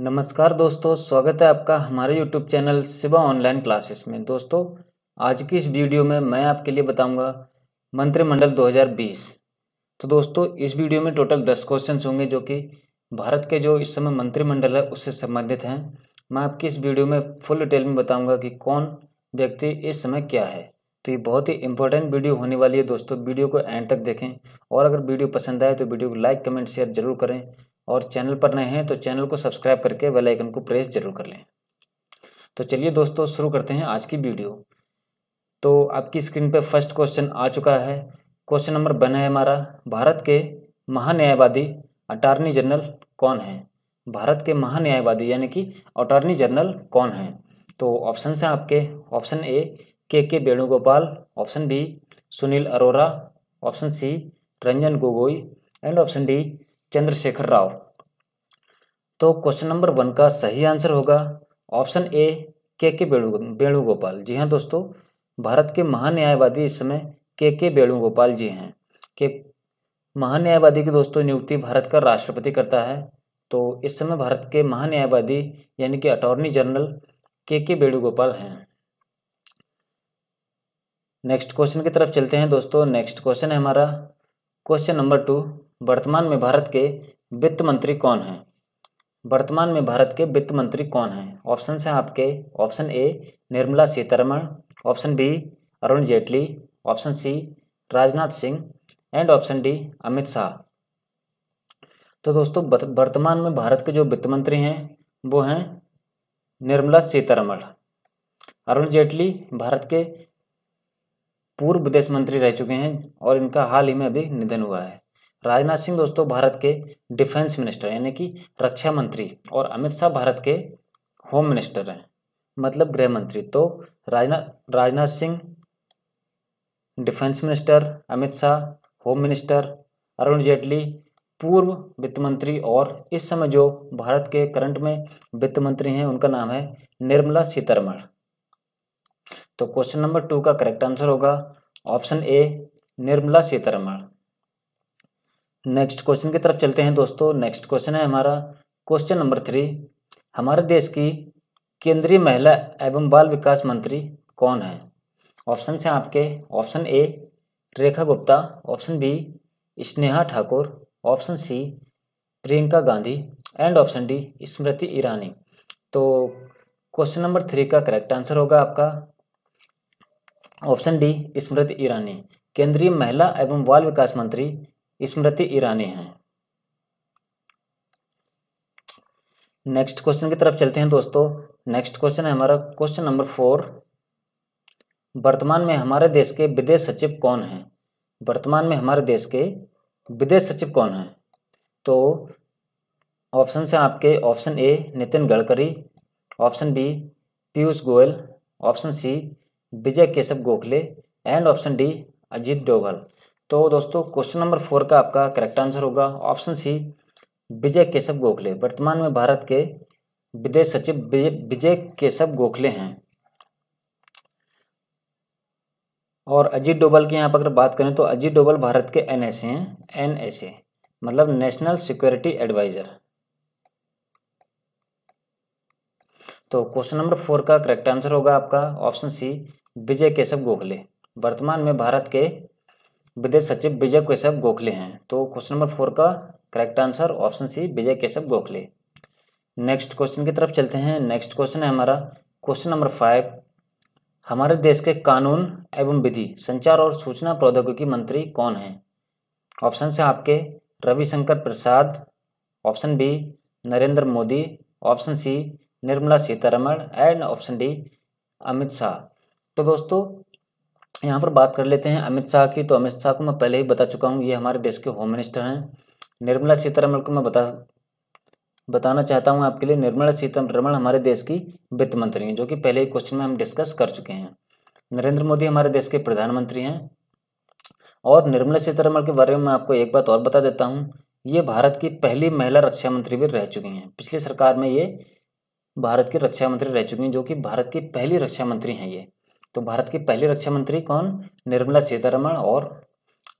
नमस्कार दोस्तों स्वागत है आपका हमारे YouTube channel Shiva online classes में दोस्तों आज की इस वीडियो में मैं आपके लिए बताऊंगा मंत्रिमंडल 2020 तो दोस्तों इस वीडियो में टोटल दस क्वेश्चन होंगे जो कि भारत के जो इस समय मंत्रिमंडल है उससे संबंधित हैं मैं आपकी इस वीडियो में फुल डिटेल में बताऊँगा कि कौन व्यक्ति इस समय क्या है तो ये बहुत ही इंपॉर्टेंट वीडियो होने वाली है दोस्तों वीडियो को एंड तक देखें और अगर वीडियो पसंद आए तो वीडियो को लाइक कमेंट शेयर जरूर करें और चैनल पर नए हैं तो चैनल को सब्सक्राइब करके बेल आइकन को प्रेस जरूर कर लें तो चलिए दोस्तों शुरू करते हैं आज की वीडियो तो आपकी स्क्रीन पर फर्स्ट क्वेश्चन आ चुका है क्वेश्चन नंबर वन है हमारा भारत के महान्यायवादी अटारनी जनरल कौन है भारत के महान्यायवादी यानी कि अटार्नी जनरल कौन है तो ऑप्शन हैं आपके option A K K Venugopal option B Sunil Arora option C Ranjan Gogoi and option D Chandrashekhar Rao तो क्वेश्चन नंबर वन का सही आंसर होगा option A K K Venugopal जी हाँ दोस्तों भारत के महान्यायवादी इस समय के के वेणुगोपाल जी हैं के महान्यायवादी की दोस्तों नियुक्ति भारत का राष्ट्रपति करता है तो इस समय भारत के महान्यायवादी यानी कि अटॉर्नी जनरल के के वेणुगोपाल हैं नेक्स्ट क्वेश्चन की तरफ चलते हैं दोस्तों नेक्स्ट क्वेश्चन है हमारा क्वेश्चन नंबर टू वर्तमान में भारत के वित्त मंत्री कौन हैं वर्तमान में भारत के वित्त मंत्री कौन हैं ऑप्शन हैं आपके option A Nirmala Sitharaman option B Arun Jaitley option C Rajnath Singh and option D Amit Shah तो दोस्तों वर्तमान में भारत के जो वित्त मंत्री हैं वो हैं निर्मला सीतारमण अरुण जेटली भारत के पूर्व विदेश मंत्री रह चुके हैं और इनका हाल ही में अभी निधन हुआ है राजनाथ सिंह दोस्तों भारत के डिफेंस मिनिस्टर यानी कि रक्षा मंत्री और अमित शाह भारत के होम मिनिस्टर हैं मतलब गृह मंत्री तो Rajnath Rajnath Singh defence minister Amit Shah home minister Arun Jaitley पूर्व वित्त मंत्री और इस समय जो भारत के करंट में वित्त मंत्री हैं उनका नाम है निर्मला सीतारमण तो क्वेश्चन नंबर टू का करेक्ट आंसर होगा option A Nirmala Sitharaman next question की तरफ चलते हैं दोस्तों नेक्स्ट क्वेश्चन है हमारा क्वेश्चन नंबर थ्री हमारे देश की केंद्रीय महिला एवं बाल विकास मंत्री कौन है ऑप्शन हैं आपके option A Rekha Gupta option B Sneha Thakur option C Priyanka Gandhi and option D Smriti Irani तो क्वेश्चन नंबर थ्री का करेक्ट आंसर होगा आपका ऑप्शन डी स्मृति ईरानी केंद्रीय महिला एवं बाल विकास मंत्री स्मृति ईरानी हैं नेक्स्ट क्वेश्चन की तरफ चलते हैं दोस्तों नेक्स्ट क्वेश्चन है हमारा क्वेश्चन नंबर फोर वर्तमान में हमारे देश के विदेश सचिव कौन हैं वर्तमान में हमारे देश के विदेश सचिव कौन हैं तो ऑप्शन से आपके option A Nitin Gadkari option B Piyush Goyal option C Vijay Keshav Gokhale and option D Ajit Doval तो दोस्तों क्वेश्चन नंबर फोर का आपका करेक्ट आंसर होगा ऑप्शन सी विजय केशव गोखले वर्तमान में भारत के विदेश सचिव विजय केशव गोखले हैं और अजीत डोभाल की यहाँ पर अगर बात करें तो अजीत डोभाल भारत के एन हैं एन मतलब नेशनल सिक्योरिटी एडवाइज़र तो क्वेश्चन नंबर फोर का करेक्ट आंसर होगा आपका ऑप्शन सी विजय केशव गोखले वर्तमान में भारत के विदेश सचिव विजय केशव गोखले हैं तो क्वेश्चन नंबर फोर का correct answer option C Vijay Keshav Gokhale next question की तरफ चलते हैं नेक्स्ट क्वेश्चन है हमारा क्वेश्चन नंबर फाइव हमारे देश के कानून एवं विधि संचार और सूचना प्रौद्योगिकी मंत्री कौन हैं ऑप्शन से आपके Ravishankar Prasad option B Narendra Modi option C Nirmala Sitharaman and option D Amit Shah तो दोस्तों यहाँ पर बात कर लेते हैं अमित शाह की तो अमित शाह को मैं पहले ही बता चुका हूँ ये हमारे देश के होम मिनिस्टर हैं निर्मला सीतारमण को मैं बता बताना चाहता हूँ आपके लिए निर्मला सीतारमण हमारे देश की वित्त मंत्री हैं जो कि पहले ही क्वेश्चन में हम डिस्कस कर चुके हैं नरेंद्र मोदी हमारे देश के प्रधानमंत्री हैं और निर्मला सीतारमण के बारे में मैं आपको एक बात और बता देता हूँ ये भारत की पहली महिला रक्षा मंत्री भी रह चुकी हैं पिछली सरकार में ये भारत की रक्षा मंत्री रह चुकी हैं जो कि भारत की पहली रक्षा मंत्री हैं ये तो भारत के पहले रक्षा मंत्री कौन निर्मला सीतारमण और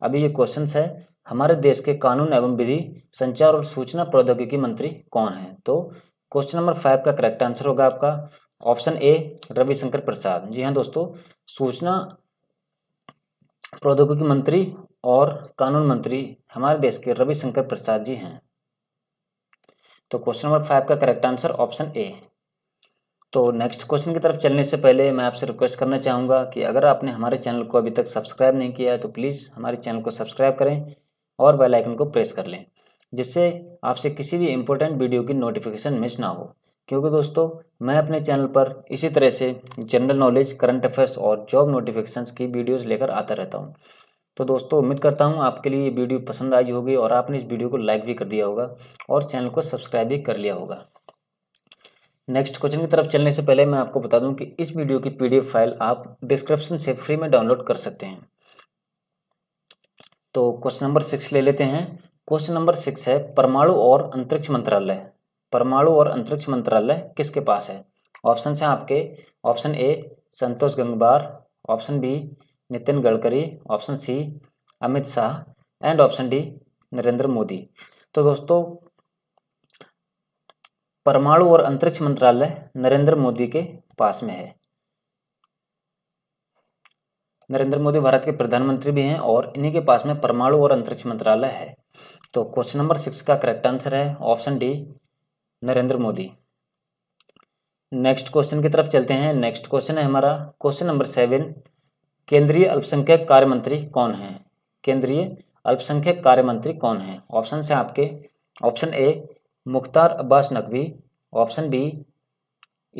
अभी ये क्वेश्चन है हमारे देश के कानून एवं विधि संचार और सूचना प्रौद्योगिकी मंत्री कौन है तो क्वेश्चन नंबर फाइव का करेक्ट आंसर होगा आपका ऑप्शन ए रविशंकर प्रसाद जी हाँ दोस्तों सूचना प्रौद्योगिकी मंत्री और कानून मंत्री हमारे देश के रविशंकर प्रसाद जी हैं तो क्वेश्चन नंबर फाइव का करेक्ट आंसर ऑप्शन ए तो नेक्स्ट क्वेश्चन की तरफ चलने से पहले मैं आपसे रिक्वेस्ट करना चाहूँगा कि अगर आपने हमारे चैनल को अभी तक सब्सक्राइब नहीं किया है तो प्लीज़ हमारे चैनल को सब्सक्राइब करें और बेल आइकन को प्रेस कर लें जिससे आपसे किसी भी इम्पोर्टेंट वीडियो की नोटिफिकेशन मिस ना हो क्योंकि दोस्तों मैं अपने चैनल पर इसी तरह से जनरल नॉलेज करंट अफेयर्स और जॉब नोटिफिकेशन की वीडियोज़ लेकर आता रहता हूँ तो दोस्तों उम्मीद करता हूँ आपके लिए ये वीडियो पसंद आई होगी और आपने इस वीडियो को लाइक भी कर दिया होगा और चैनल को सब्सक्राइब भी कर लिया होगा नेक्स्ट क्वेश्चन की तरफ चलने से पहले मैं आपको बता दूं कि इस वीडियो की पीडीएफ फाइल आप डिस्क्रिप्शन से फ्री में डाउनलोड कर सकते हैं तो क्वेश्चन नंबर सिक्स ले लेते हैं क्वेश्चन नंबर सिक्स है परमाणु और अंतरिक्ष मंत्रालय परमाणु और अंतरिक्ष मंत्रालय किसके पास है ऑप्शन हैं आपके option A Santosh Gangwar option B Nitin Gadkari option C Amit Shah and option D Narendra Modi तो दोस्तों परमाणु और अंतरिक्ष मंत्रालय नरेंद्र मोदी के पास में है नरेंद्र मोदी भारत के प्रधानमंत्री भी हैं और इन्हीं के पास में परमाणु और अंतरिक्ष मंत्रालय है तो क्वेश्चन नंबर सिक्स का करेक्ट आंसर है option D Narendra Modi next question की तरफ चलते हैं नेक्स्ट क्वेश्चन है हमारा क्वेश्चन नंबर सेवन केंद्रीय अल्पसंख्यक कार्य मंत्री कौन है केंद्रीय अल्पसंख्यक कार्य मंत्री कौन है ऑप्शन है आपके option A Mukhtar Abbas Naqvi option B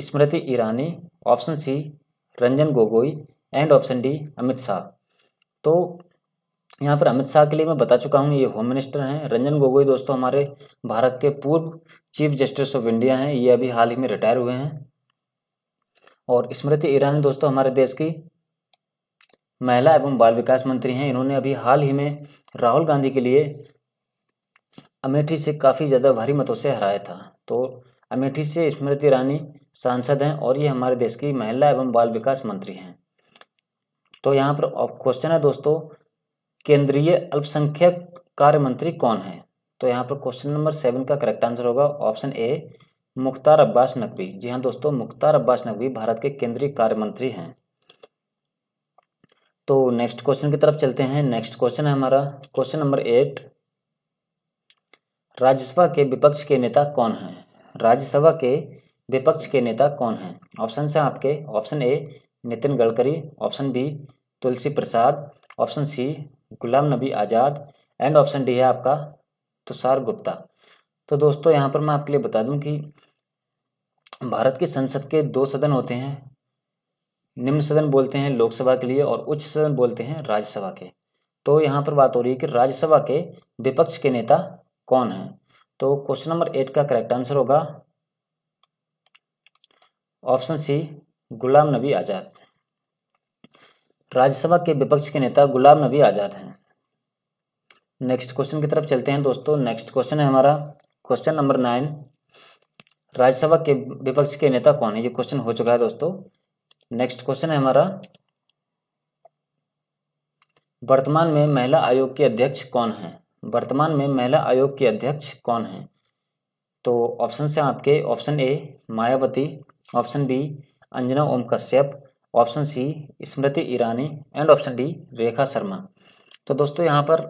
Smriti Irani option C Ranjan Gogoi and option D Amit Shah तो यहाँ पर अमित शाह के लिए मैं बता चुका हूँ ये होम मिनिस्टर हैं रंजन गोगोई दोस्तों हमारे भारत के पूर्व चीफ जस्टिस ऑफ इंडिया हैं ये अभी हाल ही में रिटायर हुए हैं और स्मृति ईरानी दोस्तों हमारे देश की महिला एवं बाल विकास मंत्री हैं इन्होंने अभी हाल ही में राहुल गांधी के लिए अमेठी से काफ़ी ज़्यादा भारी मतों से हराया था तो अमेठी से स्मृति ईरानी सांसद हैं और ये हमारे देश की महिला एवं बाल विकास मंत्री हैं तो यहाँ पर क्वेश्चन है दोस्तों केंद्रीय अल्पसंख्यक कार्य मंत्री कौन है तो यहाँ पर क्वेश्चन नंबर सेवन का करेक्ट आंसर होगा ऑप्शन ए मुख्तार अब्बास नकवी जी हाँ दोस्तों मुख्तार अब्बास नकवी भारत के केंद्रीय कार्य मंत्री हैं तो नेक्स्ट क्वेश्चन की तरफ चलते हैं नेक्स्ट क्वेश्चन है हमारा क्वेश्चन नंबर एट राज्यसभा के विपक्ष के नेता कौन हैं राज्यसभा के विपक्ष के नेता कौन हैं ऑप्शन हैं आपके option A Nitin Gadkari option B Tulsi Prasad option C Ghulam Nabi Azad and option D है आपका तुषार गुप्ता तो दोस्तों यहाँ पर मैं आपके लिए बता दूँ कि भारत की संसद के दो सदन होते हैं निम्न सदन बोलते हैं लोकसभा के लिए और उच्च सदन बोलते हैं राज्यसभा के तो यहाँ पर बात हो रही है कि राज्यसभा के विपक्ष के नेता कौन है तो क्वेश्चन नंबर एट का करेक्ट आंसर होगा ऑप्शन सी गुलाम नबी आज़ाद राज्यसभा के विपक्ष के नेता गुलाम नबी आज़ाद हैं नेक्स्ट क्वेश्चन की तरफ चलते हैं दोस्तों नेक्स्ट क्वेश्चन है हमारा क्वेश्चन नंबर नाइन राज्यसभा के विपक्ष के नेता कौन है ये क्वेश्चन हो चुका है दोस्तों नेक्स्ट क्वेश्चन है हमारा वर्तमान में महिला आयोग के अध्यक्ष कौन हैं वर्तमान में महिला आयोग की अध्यक्ष कौन हैं तो ऑप्शन से आपके option A Mayawati option B Anjana Om Kashyap option C Smriti Irani and option D Rekha Sharma तो दोस्तों यहाँ पर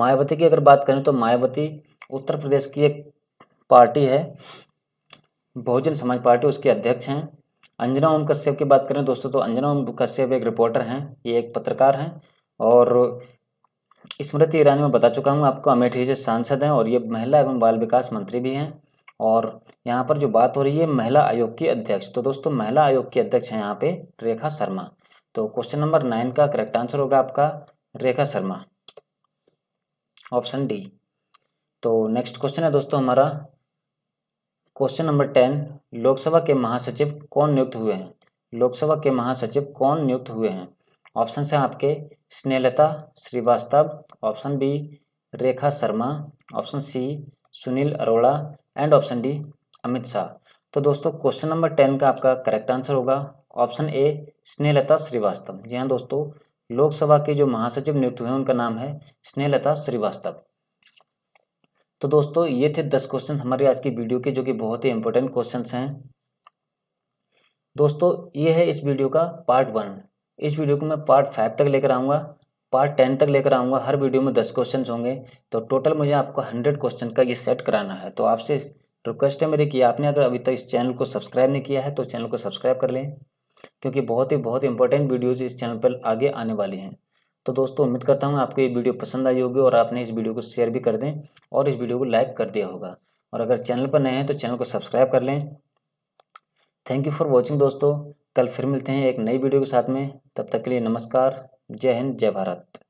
मायावती की अगर बात करें तो मायावती उत्तर प्रदेश की एक पार्टी है बहुजन समाज पार्टी उसके अध्यक्ष हैं अंजना ओम कश्यप की बात करें दोस्तों तो अंजना ओम कश्यप एक रिपोर्टर हैं ये एक पत्रकार हैं और स्मृति ईरानी में बता चुका हूँ आपको अमेठी से सांसद हैं और ये महिला एवं बाल विकास मंत्री भी हैं और यहाँ पर जो बात हो रही है महिला आयोग की अध्यक्ष तो दोस्तों महिला आयोग की अध्यक्ष हैं यहाँ पे रेखा शर्मा तो क्वेश्चन नंबर नाइन का करेक्ट आंसर होगा आपका रेखा शर्मा ऑप्शन डी तो नेक्स्ट क्वेश्चन है दोस्तों हमारा क्वेश्चन नंबर टेन लोकसभा के महासचिव कौन नियुक्त हुए हैं लोकसभा के महासचिव कौन नियुक्त हुए हैं ऑप्शन हैं आपके Snehlata Srivastava option B Rekha Sharma option C Sunil Arora and option D Amit Shah तो दोस्तों क्वेश्चन नंबर टेन का आपका करेक्ट आंसर होगा ऑप्शन ए स्नेहलता श्रीवास्तव जी हाँ दोस्तों लोकसभा के जो महासचिव नियुक्त हुए उनका नाम है स्नेहलता श्रीवास्तव तो दोस्तों ये थे दस क्वेश्चन हमारे आज की वीडियो के जो कि बहुत ही इंपॉर्टेंट क्वेश्चन हैं दोस्तों ये है इस वीडियो का पार्ट वन इस वीडियो को मैं पार्ट फाइव तक लेकर आऊँगा पार्ट टेन तक लेकर आऊँगा हर वीडियो में दस क्वेश्चन होंगे तो टोटल मुझे आपको हंड्रेड क्वेश्चन का ये सेट कराना है तो आपसे रिक्वेस्ट है मेरी कि आपने अगर अभी तक इस चैनल को सब्सक्राइब नहीं किया है तो चैनल को सब्सक्राइब कर लें क्योंकि बहुत ही बहुत इंपॉर्टेंट वीडियोज़ इस चैनल पर आगे आने वाली हैं तो दोस्तों उम्मीद करता हूँ आपको ये वीडियो पसंद आई होगी और आपने इस वीडियो को शेयर भी कर दें और इस वीडियो को लाइक कर दिया होगा और अगर चैनल पर नए हैं तो चैनल को सब्सक्राइब कर लें थैंक यू फॉर वॉचिंग दोस्तों कल फिर मिलते हैं एक नई वीडियो के साथ में तब तक के लिए नमस्कार जय हिंद जय भारत